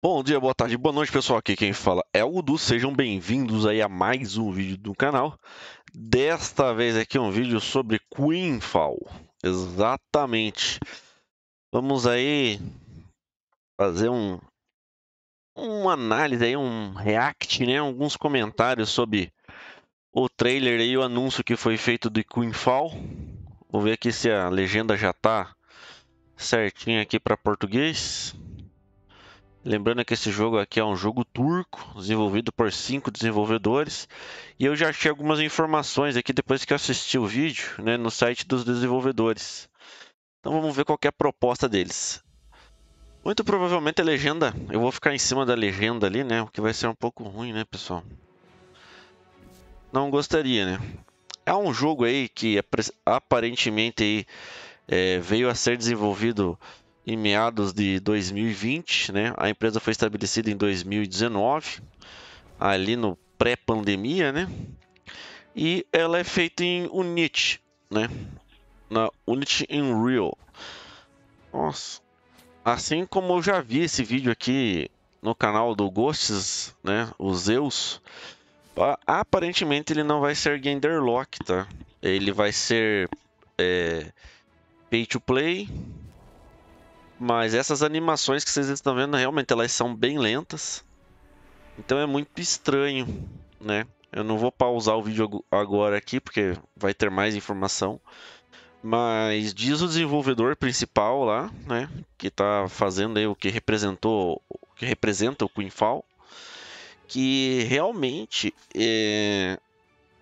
Bom dia, boa tarde, boa noite, pessoal. Aqui quem fala é o Udu. Sejam bem-vindos aí a mais um vídeo do canal. Desta vez aqui um vídeo sobre Queenfall. Exatamente. Vamos aí fazer um uma análise aí, um react, né, alguns comentários sobre o trailer e o anúncio que foi feito de Queenfall. Vou ver aqui se a legenda já tá certinha aqui para português. Lembrando que esse jogo aqui é um jogo turco, desenvolvido por cinco desenvolvedores, e eu já achei algumas informações aqui depois que eu assisti o vídeo né, no site dos desenvolvedores. Então vamos ver qual é a proposta deles. Muito provavelmente a é legenda, eu vou ficar em cima da legenda ali, né, o que vai ser um pouco ruim, né, pessoal? Não gostaria, né? É um jogo aí que aparentemente aí, eh, é, veio a ser desenvolvido em meados de 2020, né? A empresa foi estabelecida em 2019, ali no pré-pandemia, né? E ela é feita em Unity, né? Na Unity Unreal. Nossa. Assim como eu já vi esse vídeo aqui no canal do Ghosts, né? Os Zeus. Ah, aparentemente ele não vai ser Genderlock, tá? Ele vai ser é, Pay to Play, mas essas animações que vocês estão vendo, realmente elas são bem lentas. Então é muito estranho, né? Eu não vou pausar o vídeo agora aqui, porque vai ter mais informação. Mas diz o desenvolvedor principal lá, né? Que está fazendo aí o que representou, o que representa o Queenfall, que realmente é,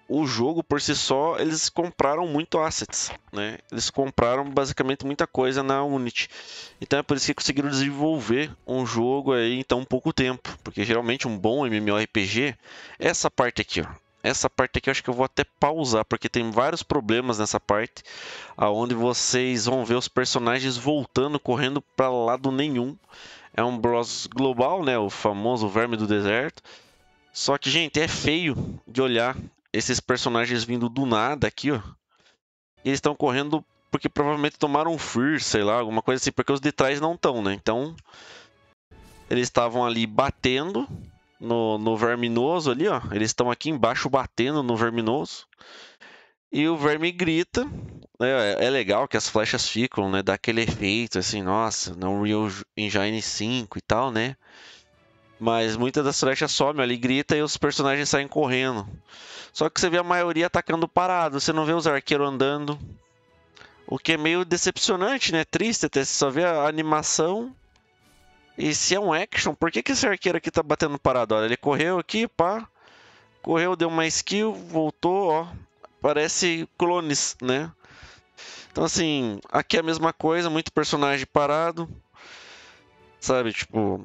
o jogo por si só, eles compraram muito assets, né? Eles compraram basicamente muita coisa na Unity. Então é por isso que conseguiram desenvolver um jogo aí em tão pouco tempo, porque geralmente um bom MMORPG, essa parte aqui, ó, essa parte aqui eu acho que eu vou até pausar, porque tem vários problemas nessa parte, aonde vocês vão ver os personagens voltando, correndo para lado nenhum. É um boss global, né, o famoso verme do deserto. Só que, gente, é feio de olhar esses personagens vindo do nada aqui, ó. E eles estão correndo porque provavelmente tomaram um fur, sei lá, alguma coisa assim, porque os de trás não estão, né? Então, eles estavam ali batendo no, no verminoso ali, ó. Eles estão aqui embaixo batendo no verminoso. E o verme grita. Né? É, é, legal que as flechas ficam, né? Dá aquele efeito, assim, nossa, não Real Engine 5 e tal, né? Mas muitas das flechas somem, ele grita e os personagens saem correndo. Só que você vê a maioria atacando parado, você não vê os arqueiros andando. O que é meio decepcionante, né? Triste até, você só vê a animação. E se é um action, por que, que esse arqueiro aqui tá batendo parado? Olha, ele correu aqui, pá. Correu, deu uma skill, voltou, ó. Parece clones, né? Então, assim, aqui é a mesma coisa, muito personagem parado. Sabe, tipo,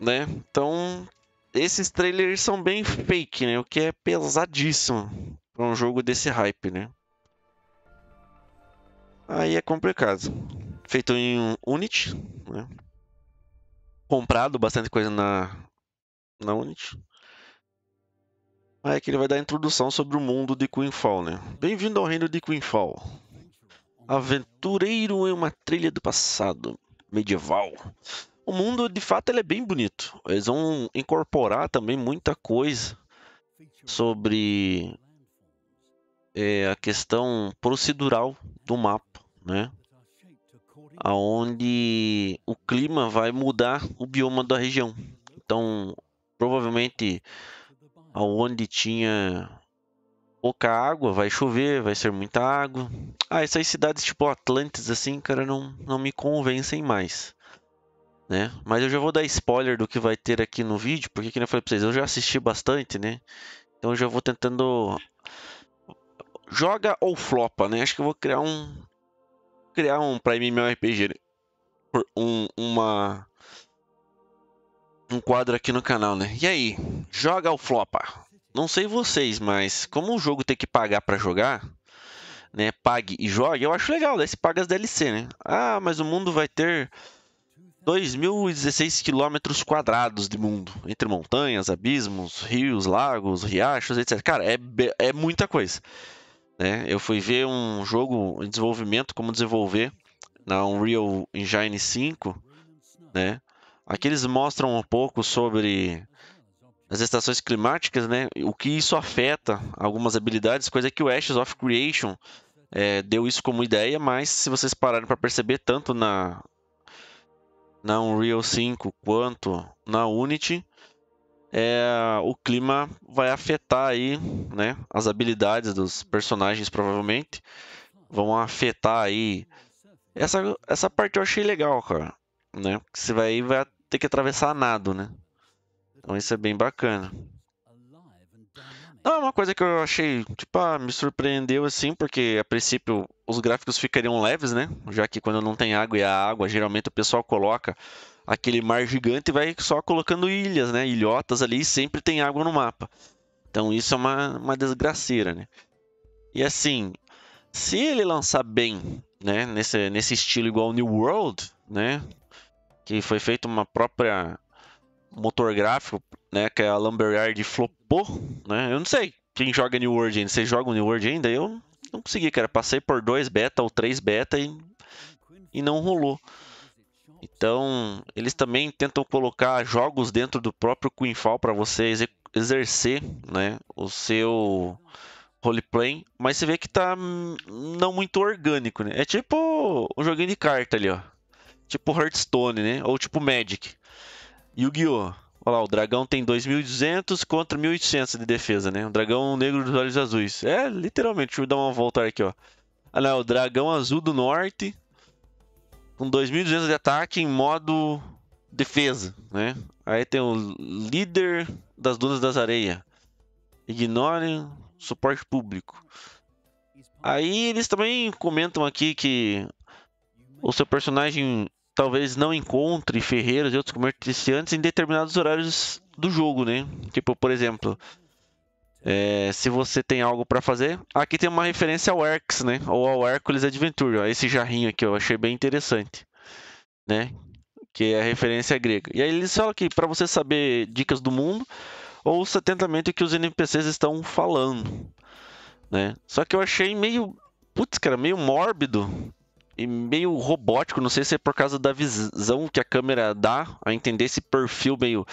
né? Então, esses trailers são bem fake, né? O que é pesadíssimo para um jogo desse hype, né? Aí é complicado. Feito em Unity, né? Comprado bastante coisa na, na Unity. Aí é que ele vai dar a introdução sobre o mundo de Queenfall, né? Bem-vindo ao reino de Queenfall. Aventureiro em uma trilha do passado medieval o mundo de fato ele é bem bonito. Eles vão incorporar também muita coisa sobre é, a questão procedural do mapa, né? Aonde o clima vai mudar o bioma da região. Então, provavelmente, aonde tinha pouca água, vai chover, vai ser muita água. Ah, essas cidades tipo Atlantis, assim, cara, não, não me convencem mais né? Mas eu já vou dar spoiler do que vai ter aqui no vídeo, porque como eu falei pra vocês, eu já assisti bastante, né? Então eu já vou tentando joga ou flopa, né? Acho que eu vou criar um criar um para MMORPG, né? um uma um quadro aqui no canal, né? E aí, joga ou flopa? Não sei vocês, mas como o jogo tem que pagar para jogar, né? Pague e jogue, eu acho legal, daí né? se paga as DLC, né? Ah, mas o mundo vai ter 2.016 quilômetros quadrados de mundo, entre montanhas, abismos, rios, lagos, riachos, etc. Cara, é, é muita coisa. Né? Eu fui ver um jogo em desenvolvimento, como desenvolver, na Unreal Engine 5, né? Aqui eles mostram um pouco sobre as estações climáticas, né? O que isso afeta algumas habilidades, coisa que o Ashes of Creation é, deu isso como ideia, mas se vocês pararem para perceber tanto na na Unreal 5 quanto na Unity, é, o clima vai afetar aí, né, as habilidades dos personagens provavelmente vão afetar aí. Essa, essa parte eu achei legal, cara, né? você vai, vai ter que atravessar nado, né? Então isso é bem bacana. Não, é uma coisa que eu achei, tipo, ah, me surpreendeu assim, porque a princípio os gráficos ficariam leves, né? Já que quando não tem água e a água, geralmente o pessoal coloca aquele mar gigante e vai só colocando ilhas, né? Ilhotas ali e sempre tem água no mapa. Então isso é uma, uma desgraceira, né? E assim, se ele lançar bem, né? Nesse, nesse estilo igual New World, né? Que foi feito uma própria motor gráfico, né, que é a Lumberyard flopou, né? Eu não sei quem joga New World ainda. Vocês jogam New World ainda? Eu não consegui, cara. Passei por dois beta ou três beta e, e não rolou. Então, eles também tentam colocar jogos dentro do próprio Queenfall para você exercer né, o seu roleplay, mas você vê que tá não muito orgânico, né? É tipo um joguinho de carta ali, ó. Tipo Hearthstone, né? Ou tipo Magic. Yu-Gi-Oh! Olha lá, o dragão tem 2.200 contra 1.800 de defesa, né? O dragão negro dos olhos azuis. É, literalmente, deixa eu dar uma volta aqui, ó. olha lá, o dragão azul do norte com 2.200 de ataque em modo defesa, né? Aí tem o líder das dunas das areias. Ignorem suporte público. Aí eles também comentam aqui que o seu personagem talvez não encontre ferreiros e outros comerciantes em determinados horários do jogo, né? Tipo, por exemplo, é, se você tem algo para fazer, aqui tem uma referência ao Erx, né? Ou ao Hércules Adventure, ó, esse jarrinho aqui, eu achei bem interessante, né? Que é a referência grega. E aí eles falam que para você saber dicas do mundo, ouça atentamente o que os NPCs estão falando, né? Só que eu achei meio, putz, cara, meio mórbido e meio robótico. Não sei se é por causa da visão que a câmera dá, a entender esse perfil meio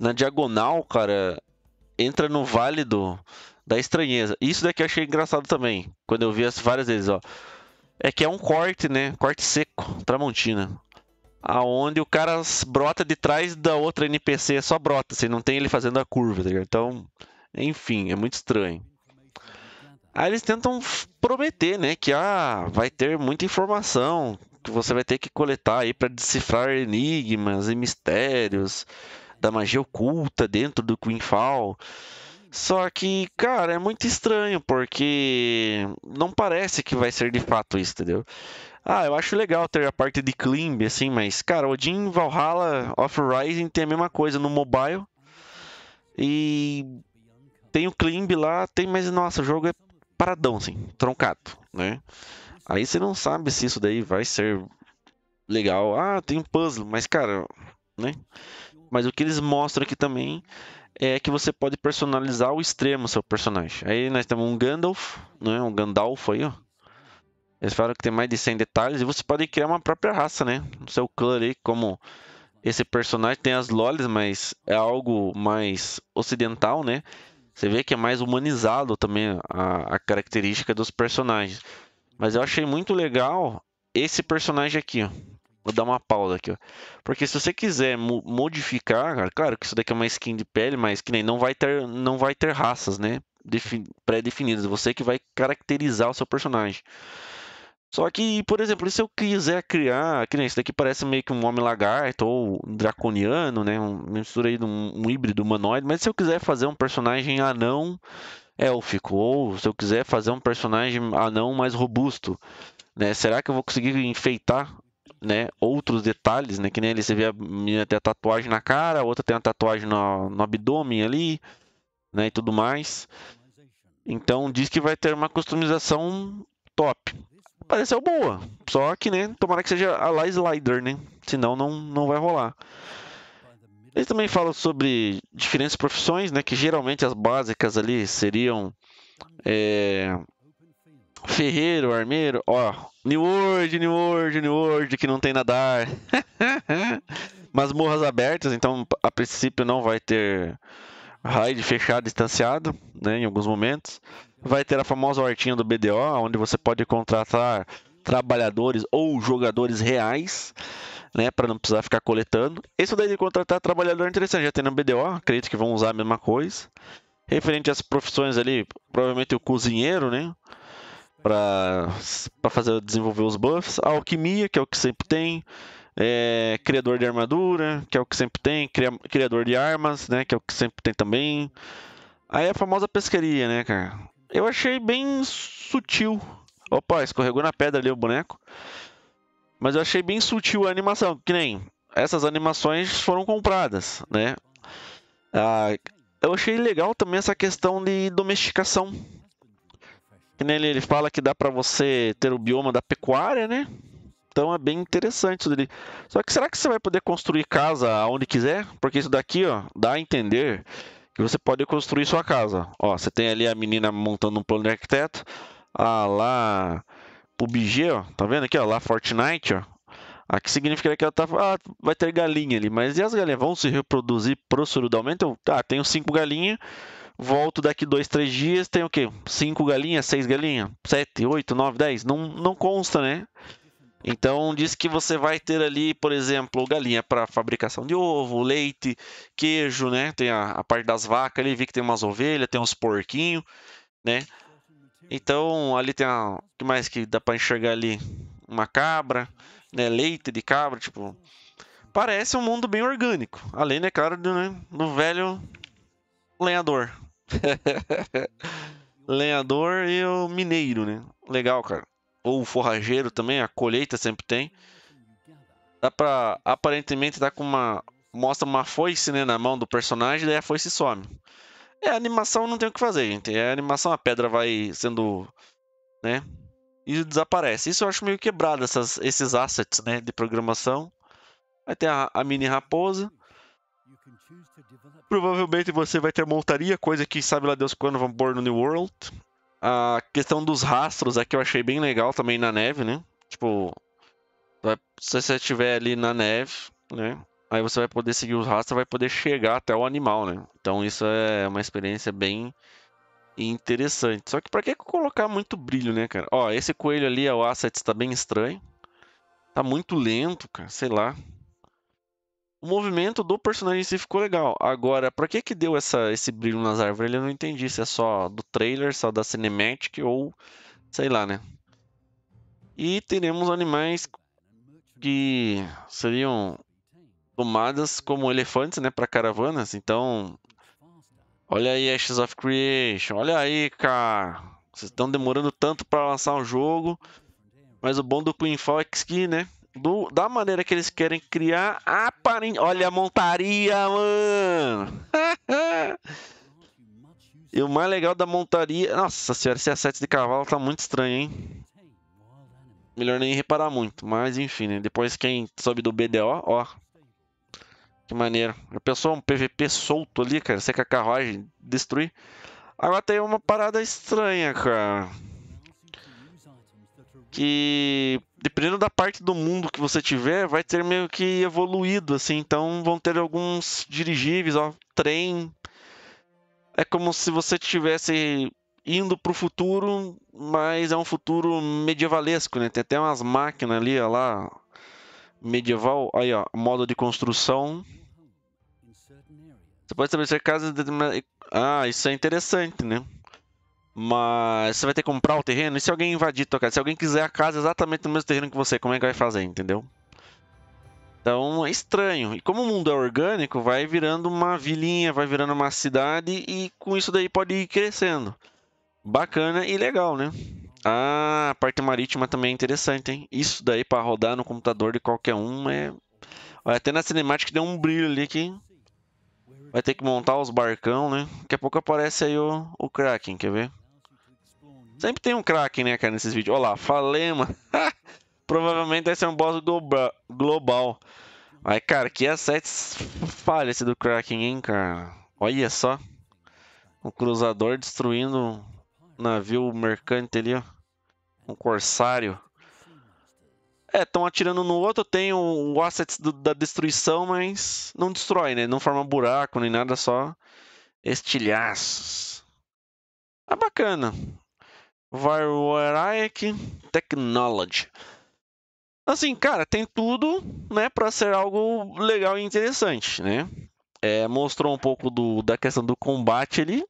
na diagonal, cara. Entra no vale do, da estranheza. Isso daqui eu achei engraçado também, quando eu vi as várias vezes, ó. É que é um corte, né? Corte seco, Tramontina. Aonde o cara brota de trás da outra NPC, só brota, assim, não tem ele fazendo a curva, tá Então, enfim, é muito estranho. Aí eles tentam prometer, né, que ah, vai ter muita informação que você vai ter que coletar aí para decifrar enigmas e mistérios da magia oculta dentro do Fall. Só que, cara, é muito estranho porque não parece que vai ser de fato isso, entendeu? Ah, eu acho legal ter a parte de Climb, assim, mas, cara, Odin Valhalla of Rising tem a mesma coisa no mobile. E tem o Climb lá, tem, mas nossa, o jogo é paradão, assim, troncado, né? Aí você não sabe se isso daí vai ser legal. Ah, tem um puzzle, mas cara, né? Mas o que eles mostram aqui também é que você pode personalizar o extremo seu personagem. Aí nós temos um Gandalf, né? Um Gandalf aí, ó. Eles falam que tem mais de 100 detalhes e você pode criar uma própria raça, né? O seu clã aí, como esse personagem tem as lolis, mas é algo mais ocidental, né? Você vê que é mais humanizado também a, a característica dos personagens. Mas eu achei muito legal esse personagem aqui, ó. Vou dar uma pausa aqui, ó. Porque se você quiser mo modificar, cara, claro que isso daqui é uma skin de pele, mas que nem não vai ter, não vai ter raças, né? Pré-definidas. Você que vai caracterizar o seu personagem. Só que, por exemplo, se eu quiser criar, que nem esse daqui parece meio que um homem lagarto ou um draconiano, né? uma mistura aí de um, um híbrido humanoide, mas se eu quiser fazer um personagem anão élfico, ou se eu quiser fazer um personagem anão mais robusto, né? Será que eu vou conseguir enfeitar né, outros detalhes, né? Que nem ali você vê a menina tem a tatuagem na cara, a outra tem a tatuagem no, no abdômen ali, né? E tudo mais. Então diz que vai ter uma customização top pareceu é boa. Só que, né, tomara que seja a La Slider, né? Senão não, não vai rolar. Eles também falam sobre diferentes profissões, né? Que geralmente as básicas ali seriam é, ferreiro, armeiro, ó, New World, New World, New World, que não tem nadar. mas morras abertas, então a princípio não vai ter raid fechado distanciado, né, em alguns momentos. Vai ter a famosa hortinha do BDO, onde você pode contratar trabalhadores ou jogadores reais, né, para não precisar ficar coletando. Isso daí de contratar trabalhador é interessante, já tem no BDO, acredito que vão usar a mesma coisa. Referente às profissões ali, provavelmente o cozinheiro, né, para fazer desenvolver os buffs, a alquimia, que é o que sempre tem, é, criador de armadura, que é o que sempre tem, criador de armas, né, que é o que sempre tem também. Aí a famosa pescaria, né, cara? Eu achei bem sutil. Opa, escorregou na pedra ali o boneco. Mas eu achei bem sutil a animação, que nem essas animações foram compradas, né? Ah, eu achei legal também essa questão de domesticação. Que nele ele fala que dá para você ter o bioma da pecuária, né? Então é bem interessante isso dele. Só que será que você vai poder construir casa onde quiser? Porque isso daqui, ó, dá a entender que você pode construir sua casa. Ó, você tem ali a menina montando um plano de arquiteto. Ah lá, PUBG, ó, tá vendo aqui, ó, lá Fortnite, ó. Aqui ah, significa que ela tá, ah, vai ter galinha ali, mas e as galinhas vão se reproduzir prossurudamente? Eu, ah, tenho cinco galinhas, volto daqui dois, três dias, tenho o quê? Cinco galinhas, seis galinhas, sete, oito, nove, dez? Não, não consta, né? Então diz que você vai ter ali, por exemplo, galinha para fabricação de ovo, leite, queijo, né? Tem a, a parte das vacas ali, vi que tem umas ovelhas, tem uns porquinhos, né? Então ali tem a, que mais que dá para enxergar ali uma cabra, né? Leite de cabra, tipo, parece um mundo bem orgânico. Além, né, claro, do, né, do velho lenhador. lenhador e o mineiro, né? Legal, cara ou o forrageiro também, a colheita sempre tem. Dá pra, aparentemente dá tá com uma, mostra uma foice né, na mão do personagem, daí a foice some. É, a animação não tem o que fazer, gente. É a animação, a pedra vai sendo, né, e desaparece. Isso eu acho meio quebrado, essas, esses assets, né, de programação. Aí tem a, a mini raposa. Provavelmente você vai ter montaria, coisa que sabe lá Deus quando vão pôr no New World. A questão dos rastros é que eu achei bem legal também na neve, né? Tipo, se você estiver ali na neve, né? Aí você vai poder seguir os rastros, vai poder chegar até o animal, né? Então isso é uma experiência bem interessante. Só que para que colocar muito brilho, né, cara? Ó, esse coelho ali, o asset tá bem estranho. Tá muito lento, cara, sei lá o movimento do personagem em si ficou legal. Agora, pra que que deu essa, esse brilho nas árvores? Eu não entendi se é só do trailer, só da cinematic ou sei lá, né? E teremos animais que seriam tomadas como elefantes, né, para caravanas. Então, olha aí Ashes of Creation, olha aí, cara. Vocês estão demorando tanto para lançar o um jogo, mas o bom do Queenfall é que, né, do, da maneira que eles querem criar, aparente. Olha a montaria, mano! e o mais legal da montaria. Nossa senhora, esse assete de cavalo tá muito estranho, hein? Melhor nem reparar muito, mas enfim, né? Depois quem sobe do BDO, ó. Que maneiro. A pessoa, um PVP solto ali, cara. Seca a carruagem, destruir. Agora tem uma parada estranha, cara que dependendo da parte do mundo que você tiver, vai ter meio que evoluído, assim. Então vão ter alguns dirigíveis, ó, trem. É como se você tivesse indo para o futuro, mas é um futuro medievalesco, né? Tem até umas máquinas ali, ó, lá, medieval. Aí, ó, modo de construção. Você pode estabelecer casas de... Ah, isso é interessante, né? Mas você vai ter que comprar o terreno. E se alguém invadir tua casa? Se alguém quiser a casa exatamente no mesmo terreno que você, como é que vai fazer, entendeu? Então é estranho. E como o mundo é orgânico, vai virando uma vilinha, vai virando uma cidade e com isso daí pode ir crescendo. Bacana e legal, né? Ah, a parte marítima também é interessante, hein? Isso daí para rodar no computador de qualquer um é. Olha, até na cinemática deu um brilho ali que. Vai ter que montar os barcão, né? Daqui a pouco aparece aí o, o Kraken, quer ver? Sempre tem um craque, né, cara, nesses vídeos. Olha lá, Falema. Provavelmente vai ser um boss global. Mas, cara, que assets falha esse do Kraken, hein, cara? Olha só. Um cruzador destruindo um navio mercante ali, ó. Um corsário. É, estão atirando no outro, tem o, o asset do, da destruição, mas não destrói, né? Não forma buraco nem nada, só estilhaços. Ah, bacana. Variety Technology. Assim, cara, tem tudo, né, para ser algo legal e interessante, né? É, mostrou um pouco do, da questão do combate ali,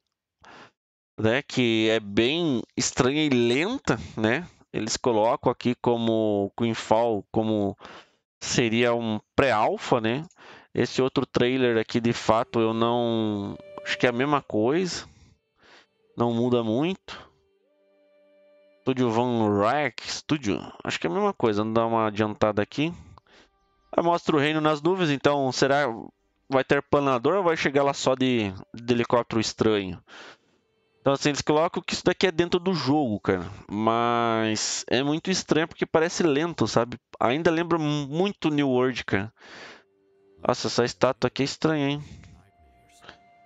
né, que é bem estranha e lenta, né? Eles colocam aqui como Quinfall como seria um pré-alfa, né? Esse outro trailer aqui, de fato, eu não acho que é a mesma coisa, não muda muito. Studio Van Rack Studio. Acho que é a mesma coisa. Vamos dar uma adiantada aqui. Aí ah, mostra o reino nas nuvens. Então, será vai ter planador ou vai chegar lá só de, de helicóptero estranho? Então, assim, eles colocam que isso daqui é dentro do jogo, cara. Mas é muito estranho porque parece lento, sabe? Ainda lembra muito New World, cara. Nossa, essa estátua aqui é estranha, hein?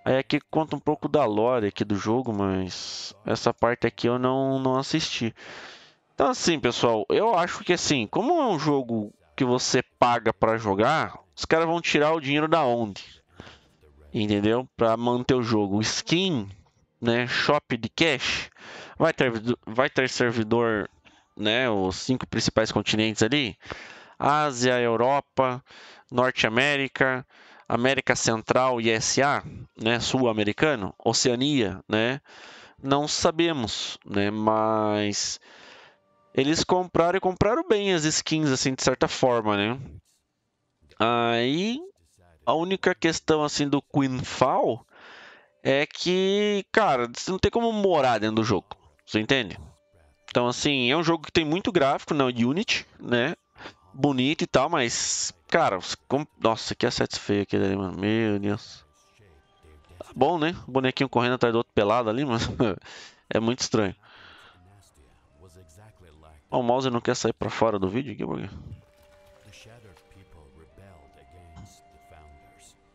Aí aqui conta um pouco da lore aqui do jogo, mas essa parte aqui eu não, não assisti. Então assim, pessoal, eu acho que assim, como é um jogo que você paga para jogar, os caras vão tirar o dinheiro da onde? Entendeu? Para manter o jogo. Skin, né, shop de cash, vai ter, vai ter servidor, né, os cinco principais continentes ali, Ásia, Europa, Norte América, América Central e SA, né, sul-americano, Oceania, né, não sabemos, né, mas eles compraram e compraram bem as skins assim de certa forma, né? Aí a única questão assim do Fall é que, cara, você não tem como morar dentro do jogo, você entende? Então assim, é um jogo que tem muito gráfico não, né, Unity, né? Bonito e tal, mas Cara, nossa, que assets feio aquele ali, mano. Meu Deus. Tá bom, né? O bonequinho correndo atrás do outro pelado ali, mas é muito estranho. O mouse não quer sair pra fora do vídeo aqui, porque...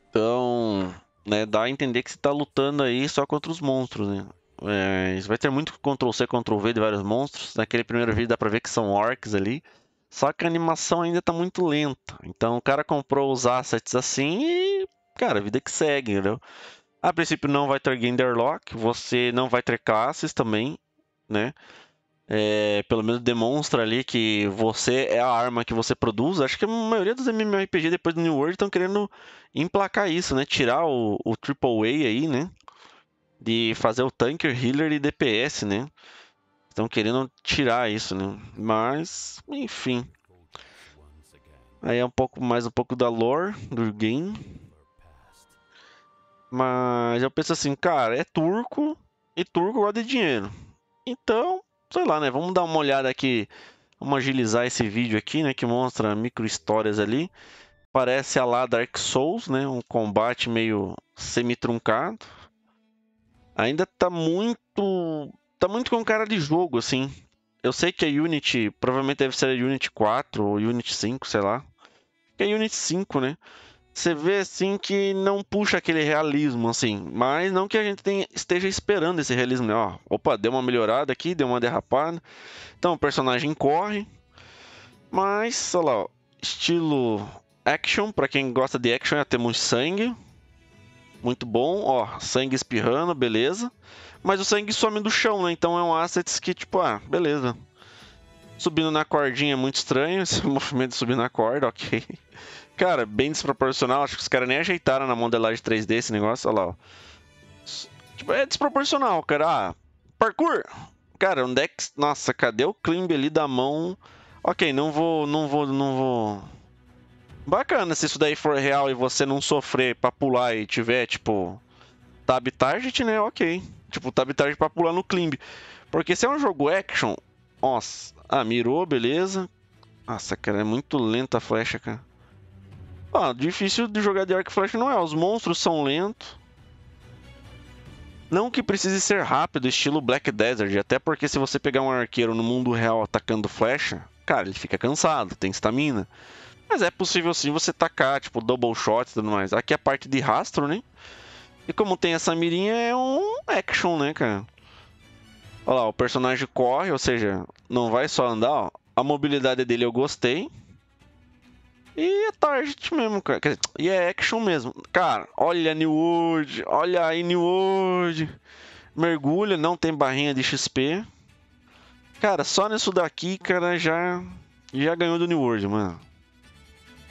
Então, né, dá a entender que você tá lutando aí só contra os monstros, né? É, vai ter muito Ctrl-C, Ctrl-V de vários monstros. Naquele primeiro vídeo dá pra ver que são orcs ali. Só que a animação ainda tá muito lenta. Então o cara comprou os assets assim e, cara, vida que segue, entendeu? A princípio não vai ter Genderlock, você não vai ter classes também, né? É, pelo menos demonstra ali que você é a arma que você produz. Acho que a maioria dos MMORPG depois do New World estão querendo emplacar isso, né? Tirar o, o AAA aí, né? De fazer o tanker, healer e DPS, né? Estão querendo tirar isso, né? Mas, enfim. Aí é um pouco mais um pouco da lore do game. Mas eu penso assim, cara, é turco e turco gosta de dinheiro. Então, sei lá, né? Vamos dar uma olhada aqui. Vamos agilizar esse vídeo aqui, né? Que mostra micro histórias ali. Parece a lá Dark Souls, né? Um combate meio semi-truncado. Ainda tá muito tá muito com cara de jogo, assim. Eu sei que a Unity, provavelmente deve ser a Unity 4 ou Unity 5, sei lá. Que é a Unity 5, né? Você vê assim que não puxa aquele realismo, assim. Mas não que a gente tenha, esteja esperando esse realismo, né? Ó, opa, deu uma melhorada aqui, deu uma derrapada. Então o personagem corre. Mas, olha lá, ó, estilo action, para quem gosta de action, é muito sangue. Muito bom, ó, sangue espirrando, beleza. Mas o sangue some do chão, né? Então é um asset que, tipo, ah, beleza. Subindo na cordinha é muito estranho, esse movimento de subir na corda, ok. Cara, bem desproporcional, acho que os caras nem ajeitaram na modelagem 3D esse negócio, olha lá, ó. Tipo, é desproporcional, cara. Ah, parkour! Cara, onde é que... Nossa, cadê o climb ali da mão? Ok, não vou, não vou, não vou... Bacana se isso daí for real e você não sofrer pra pular e tiver, tipo, tab target, né? Ok. Tipo, tab target pra pular no climb. Porque se é um jogo action, nossa, ah, mirou, beleza. Nossa, cara, é muito lenta a flecha, cara. Ah, difícil de jogar de arco e flecha não é. Os monstros são lentos. Não que precise ser rápido, estilo Black Desert, até porque se você pegar um arqueiro no mundo real atacando flecha, cara, ele fica cansado, tem estamina. Mas é possível sim você tacar, tipo, double shot e tudo mais. Aqui é a parte de rastro, né? E como tem essa mirinha, é um action, né, cara? Olha lá, o personagem corre, ou seja, não vai só andar, ó. A mobilidade dele eu gostei. E é target mesmo, cara. Dizer, e é action mesmo. Cara, olha New World, olha aí New World. Mergulha, não tem barrinha de XP. Cara, só nisso daqui, cara, já já ganhou do New World, mano.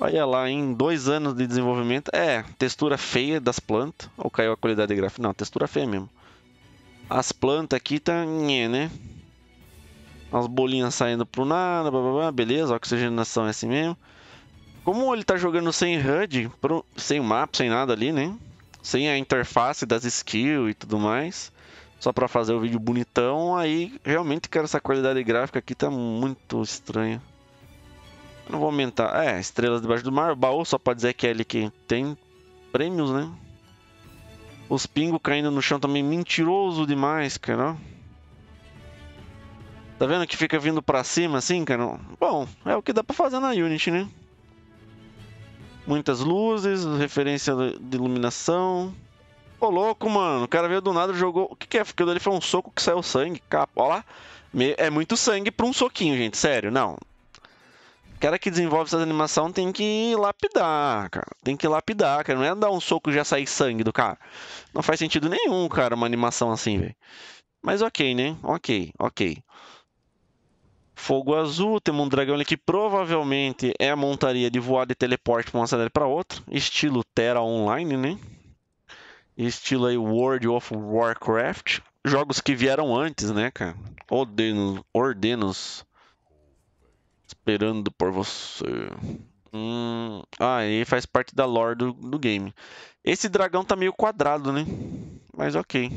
Olha lá, em dois anos de desenvolvimento. É, textura feia das plantas. Ou caiu a qualidade gráfica? Não, textura feia mesmo. As plantas aqui tá. né? As bolinhas saindo pro nada, blá, blá, blá, beleza, oxigenação é assim mesmo. Como ele tá jogando sem HUD, pro, sem mapa, sem nada ali, né? Sem a interface das skills e tudo mais. Só pra fazer o vídeo bonitão, aí realmente, quero essa qualidade gráfica aqui tá muito estranha. Não vou aumentar. É, Estrelas Debaixo do Mar. O baú, só pra dizer que é ele que tem prêmios, né? Os pingos caindo no chão também. Mentiroso demais, cara. Tá vendo que fica vindo pra cima assim, cara? Bom, é o que dá pra fazer na Unity, né? Muitas luzes, referência de iluminação. Ô, louco, mano. O cara veio do nada jogou. O que, que é? Aquilo dele foi um soco que saiu sangue. Capa, Olha lá. É muito sangue pra um soquinho, gente. Sério, não cara que desenvolve essas animação tem que lapidar, cara. Tem que lapidar, cara. Não é dar um soco e já sair sangue do cara. Não faz sentido nenhum, cara, uma animação assim, velho. Mas ok, né? Ok, ok. Fogo Azul, temos um dragão ali que provavelmente é a montaria de voar de teleporte para uma cidade para outra. Estilo Terra Online, né? Estilo aí World of Warcraft. Jogos que vieram antes, né, cara? Ordenos, Ordenos esperando por você. Hum, ah, ele faz parte da lore do, do game. Esse dragão tá meio quadrado, né? Mas ok.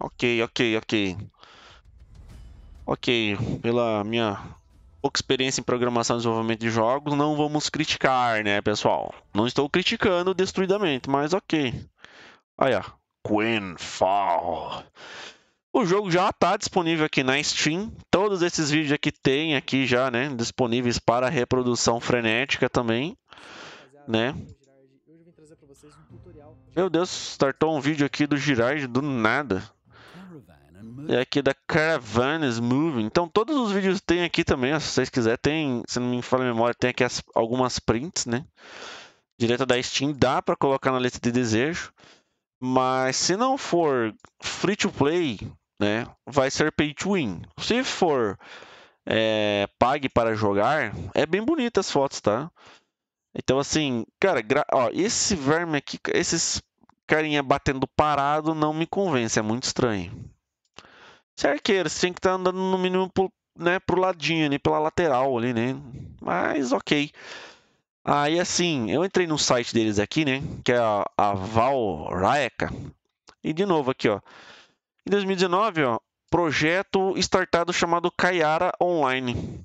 Ok, ok, ok. Ok, pela minha pouca experiência em programação e desenvolvimento de jogos, não vamos criticar, né, pessoal? Não estou criticando destruidamente, mas ok. Olha, Queen Fall. O jogo já está disponível aqui na Steam. Todos esses vídeos aqui tem aqui já, né? Disponíveis para reprodução frenética também, né? Meu Deus, startou um vídeo aqui do Girard do nada. É aqui da Caravan is Moving. Então todos os vídeos tem aqui também, se vocês quiserem, tem, se não me falha a memória, tem aqui as, algumas prints, né? Direto da Steam, dá para colocar na lista de desejo. Mas se não for free to play, né, vai ser pay to win. Se for é, pague para jogar, é bem bonita as fotos, tá? Então, assim, cara, ó, esse verme aqui, esses carinha batendo parado não me convence, é muito estranho. Você é arqueiro, você tem que estar tá andando no mínimo pro, né, pro ladinho ali, pela lateral ali, né? Mas ok. Aí assim, eu entrei no site deles aqui, né? Que é a, a Valraica. E de novo aqui, ó. Em 2019, ó, projeto startado chamado Caiara Online.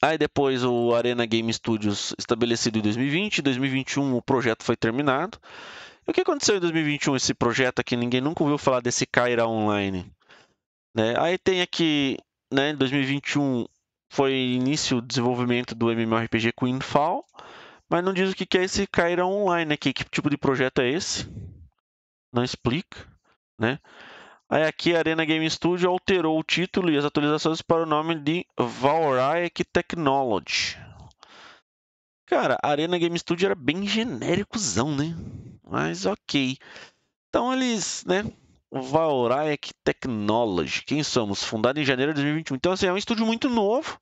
Aí depois o Arena Game Studios estabelecido em 2020, em 2021 o projeto foi terminado. E o que aconteceu em 2021 esse projeto aqui? Ninguém nunca ouviu falar desse Caiara Online. Né? Aí tem aqui, né, 2021 foi início o desenvolvimento do MMORPG Queenfall, mas não diz o que é esse Caiara Online aqui, que tipo de projeto é esse? Não explica, né? Aí aqui a Arena Game Studio alterou o título e as atualizações para o nome de Valraic Technology. Cara, a Arena Game Studio era bem genéricozão, né? Mas ok. Então eles, né? Valraic Technology. Quem somos? Fundado em janeiro de 2021. Então, assim, é um estúdio muito novo.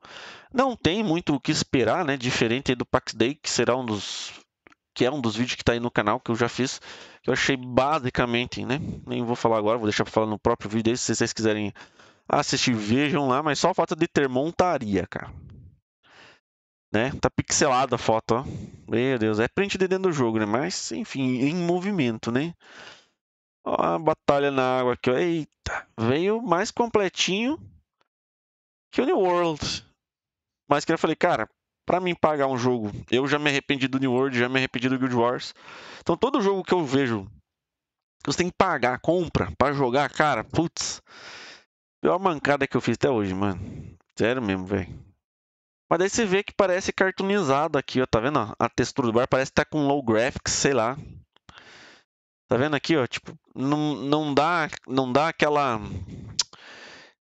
Não tem muito o que esperar, né? Diferente do Pax Day, que será um dos que é um dos vídeos que está aí no canal que eu já fiz, que eu achei basicamente, né? Nem vou falar agora, vou deixar para falar no próprio vídeo aí, se vocês quiserem assistir, vejam lá, mas só a foto de termontaria, cara. Né? Tá pixelada a foto, ó. Meu Deus, é print de dentro do jogo, né? Mas, enfim, em movimento, né? Ó, a batalha na água aqui, ó. Eita, veio mais completinho que o New World. Mas que eu falei, cara, para mim pagar um jogo. Eu já me arrependi do New World, já me arrependi do Guild Wars. Então todo jogo que eu vejo que você tem que pagar, compra para jogar, cara, putz. Pior mancada que eu fiz até hoje, mano. Sério mesmo, velho. Mas daí você vê que parece cartoonizado aqui, ó. Tá vendo? A textura do bar parece que tá com low graphics, sei lá. Tá vendo aqui, ó? Tipo, não, não, dá, não dá aquela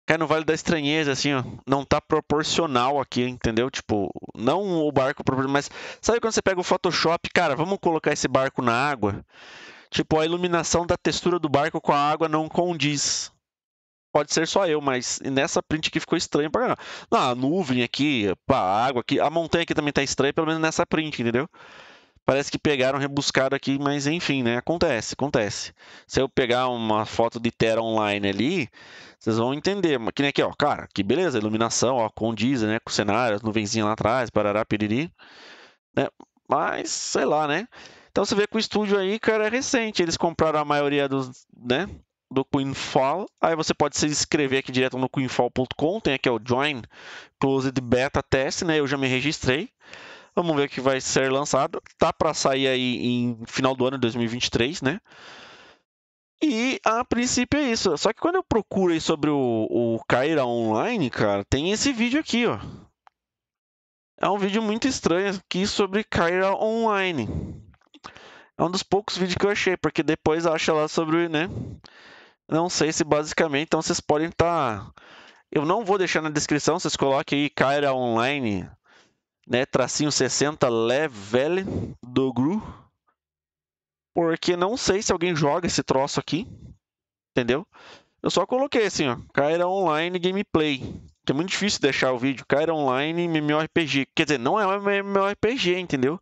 cai no vale da estranheza, assim, ó. Não tá proporcional aqui, entendeu? Tipo, não o barco, mas sabe quando você pega o Photoshop, cara, vamos colocar esse barco na água? Tipo, a iluminação da textura do barco com a água não condiz. Pode ser só eu, mas nessa print aqui ficou estranho pra caramba. Não, a nuvem aqui, a água aqui, a montanha aqui também tá estranha, pelo menos nessa print, entendeu? Parece que pegaram rebuscado aqui, mas enfim, né? Acontece, acontece. Se eu pegar uma foto de Terra online ali, vocês vão entender. Que nem aqui, ó, cara, que beleza, iluminação, ó, condiz, né, com o cenário, as nuvenzinhas lá atrás, parará, piriri. Né? Mas, sei lá, né? Então você vê que o estúdio aí, cara, é recente. Eles compraram a maioria dos, né, do Queenfall. Aí você pode se inscrever aqui direto no queenfall.com. Tem aqui o Join Closed Beta Test, né? Eu já me registrei. Vamos ver o que vai ser lançado. Tá para sair aí em final do ano de 2023, né? E a princípio é isso. Só que quando eu procuro aí sobre o, o Kaira Online, cara, tem esse vídeo aqui, ó. É um vídeo muito estranho aqui sobre Kaira Online. É um dos poucos vídeos que eu achei, porque depois acha lá sobre, né? Não sei se basicamente, então vocês podem estar. Tá... Eu não vou deixar na descrição, vocês coloquem aí Kaira Online né, tracinho 60 level do Gru, porque não sei se alguém joga esse troço aqui, entendeu? Eu só coloquei assim, ó, Kyra Online Gameplay, que é muito difícil deixar o vídeo, Kyra Online MMORPG, quer dizer, não é um MMORPG, entendeu?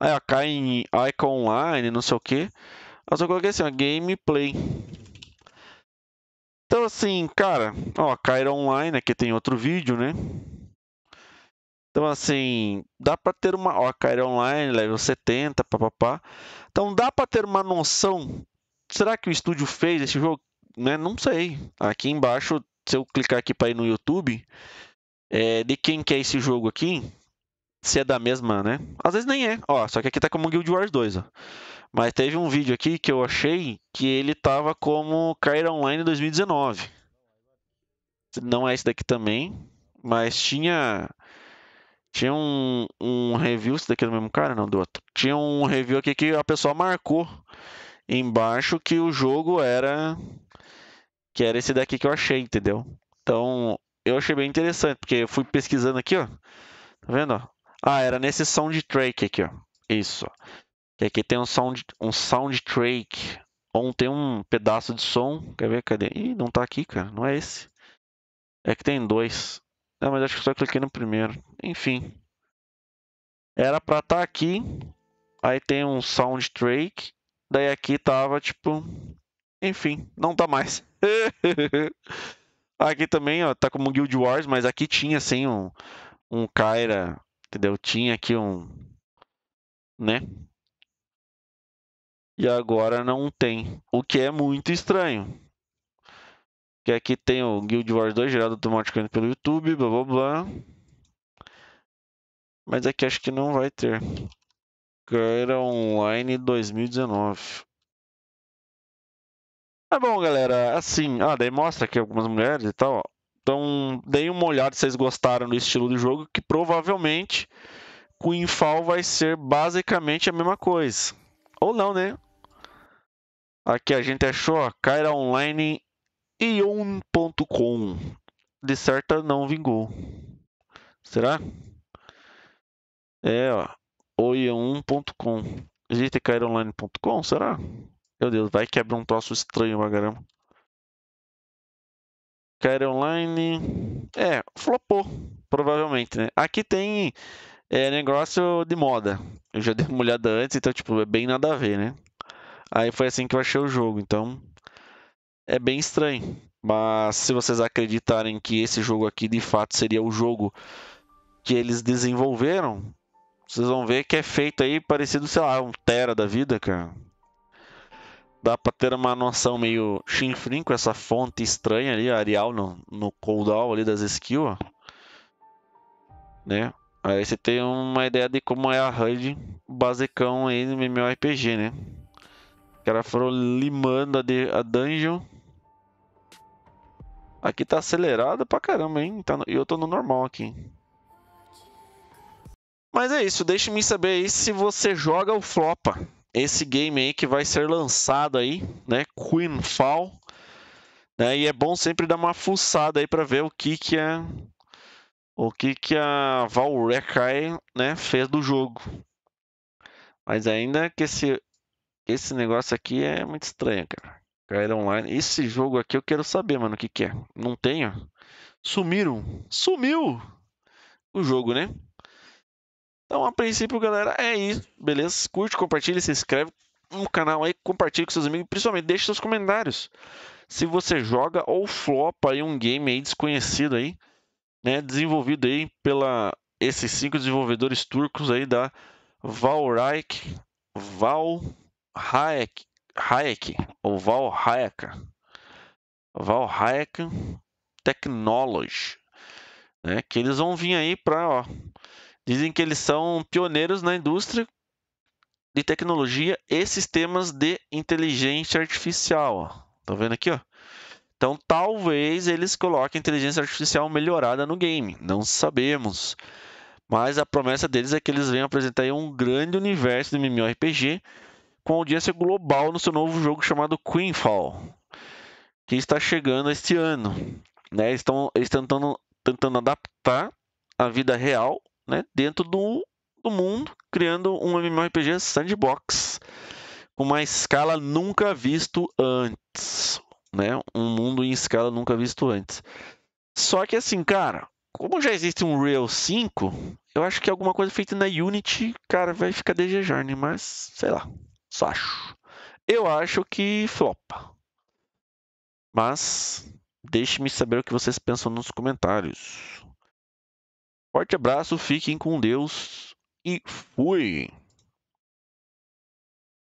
Aí, ó, cai em Icon Online, não sei o que, eu só coloquei assim, ó, Gameplay. Então, assim, cara, ó, Kyra Online, aqui né, tem outro vídeo, né? Então, assim, dá para ter uma. Ó, Kyrie Online, level 70, papapá. Então, dá para ter uma noção. Será que o estúdio fez esse jogo? Né? Não sei. Aqui embaixo, se eu clicar aqui para ir no YouTube, é, de quem que é esse jogo aqui, se é da mesma, né? Às vezes nem é. Ó, só que aqui tá como Guild Wars 2, ó. Mas teve um vídeo aqui que eu achei que ele tava como Kyra Online 2019. Não é esse daqui também, mas tinha tinha um, um review, isso daqui é do mesmo cara? Não, do outro. Tinha um review aqui que a pessoa marcou embaixo que o jogo era. Que era esse daqui que eu achei, entendeu? Então, eu achei bem interessante, porque eu fui pesquisando aqui, ó. Tá vendo? Ah, era nesse soundtrack aqui, ó. Isso. E aqui tem um, sound, um soundtrack. Ontem um pedaço de som. Quer ver? Cadê? Ih, não tá aqui, cara. Não é esse. É que tem dois. Ah, mas acho que só cliquei no primeiro. Enfim. Era pra estar tá aqui. Aí tem um soundtrack. Daí aqui tava tipo. Enfim, não tá mais. aqui também, ó, tá como Guild Wars, mas aqui tinha assim um, um Kyra. Entendeu? Tinha aqui um. Né? E agora não tem. O que é muito estranho. Que aqui tem o Guild Wars 2 gerado automaticamente pelo YouTube, blá blá blá. Mas aqui acho que não vai ter. Era Online 2019. Tá bom, galera. Assim, ah, daí mostra aqui algumas mulheres e tal. Ó. Então, deem uma olhada se vocês gostaram do estilo do jogo, que provavelmente Queen Infal vai ser basicamente a mesma coisa. Ou não, né? Aqui a gente achou, ó, Kyra Online Ion.com. De certa não vingou. Será? É, ó. Oion.com. É GTKonline.com, será? Meu Deus, vai quebrar um troço estranho pra caramba. Cairo Online. É, flopou, provavelmente, né? Aqui tem é, negócio de moda. Eu já dei uma olhada antes, então, tipo, é bem nada a ver, né? Aí foi assim que eu achei o jogo, então é bem estranho. Mas se vocês acreditarem que esse jogo aqui de fato seria o jogo que eles desenvolveram, vocês vão ver que é feito aí parecido, sei lá, um Tera da vida, cara. Dá pra ter uma noção meio chinfrim com essa fonte estranha ali, Arial no, no cooldown ali das skills, Né? Aí você tem uma ideia de como é a HUD basicão aí no MMORPG, né? Os caras foram limando a, de, a dungeon Aqui tá acelerado pra caramba, hein? Tá no... Eu tô no normal aqui. Mas é isso, deixe-me saber aí se você joga o flopa esse game aí que vai ser lançado aí, né? Fall. Né? E é bom sempre dar uma fuçada aí pra ver o que que é... O que que a Valrekai, né, fez do jogo. Mas ainda que esse, esse negócio aqui é muito estranho, cara. Caíram online. Esse jogo aqui eu quero saber, mano, o que, que é. Não tenho. Sumiram. Sumiu o jogo, né? Então, a princípio, galera, é isso. Beleza? Curte, compartilha, se inscreve no canal aí, compartilha com seus amigos, principalmente deixe seus comentários. Se você joga ou flopa aí um game aí desconhecido aí, né, desenvolvido aí pela esses cinco desenvolvedores turcos aí da Valraik, Valhaek Hayek, ou Val Hayek, Val Hayek Technology, né? Que eles vão vir aí para, dizem que eles são pioneiros na indústria de tecnologia e sistemas de inteligência artificial, ó. Tá vendo aqui, ó? Então, talvez eles coloquem inteligência artificial melhorada no game, não sabemos. Mas a promessa deles é que eles venham apresentar um grande universo de MMORPG com audiência global no seu novo jogo chamado Queenfall, que está chegando este ano. Né? Estão, tentando, tentando adaptar a vida real né? dentro do, do mundo, criando um MMORPG sandbox com uma escala nunca visto antes. Né? Um mundo em escala nunca visto antes. Só que assim, cara, como já existe um Real 5, eu acho que alguma coisa feita na Unity, cara, vai ficar DG Journey, né? Mas, sei lá acho, Eu acho que flopa. Mas deixe-me saber o que vocês pensam nos comentários. Forte abraço, fiquem com Deus e fui!